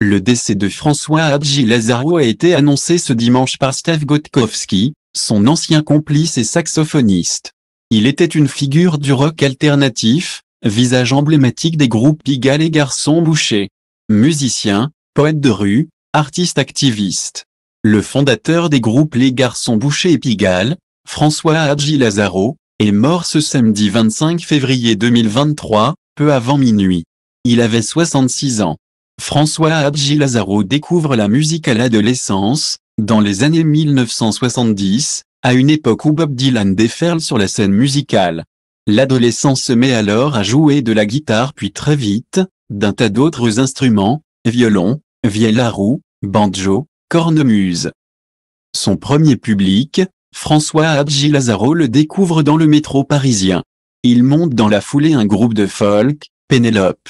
Le décès de François Hadji Lazaro a été annoncé ce dimanche par Steve Gotkowski, son ancien complice et saxophoniste. Il était une figure du rock alternatif, visage emblématique des groupes Pigalle et Garçon Boucher. Musicien, poète de rue, artiste activiste. Le fondateur des groupes Les Garçons Boucher et Pigalle, François Hadji Lazaro, est mort ce samedi 25 février 2023, peu avant minuit. Il avait 66 ans. François Abji Lazaro découvre la musique à l'adolescence, dans les années 1970, à une époque où Bob Dylan déferle sur la scène musicale. L'adolescent se met alors à jouer de la guitare puis très vite, d'un tas d'autres instruments, violon, vielle à roue, banjo, cornemuse. Son premier public, François Abji Lazaro le découvre dans le métro parisien. Il monte dans la foulée un groupe de folk, Pénélope.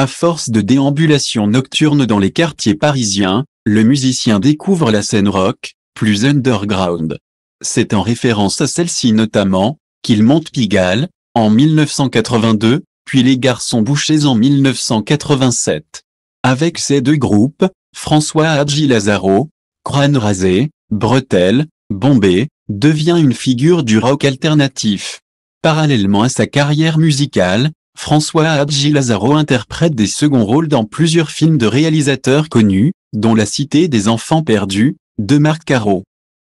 À force de déambulation nocturne dans les quartiers parisiens, le musicien découvre la scène rock, plus underground. C'est en référence à celle-ci notamment, qu'il monte Pigalle, en 1982, puis Les Garçons Bouchés en 1987. Avec ces deux groupes, François Hadji Lazaro, crâne rasé, bretelle, bombé, devient une figure du rock alternatif. Parallèlement à sa carrière musicale, François Abji Lazaro interprète des seconds rôles dans plusieurs films de réalisateurs connus, dont La Cité des Enfants Perdus, de Marc Caro.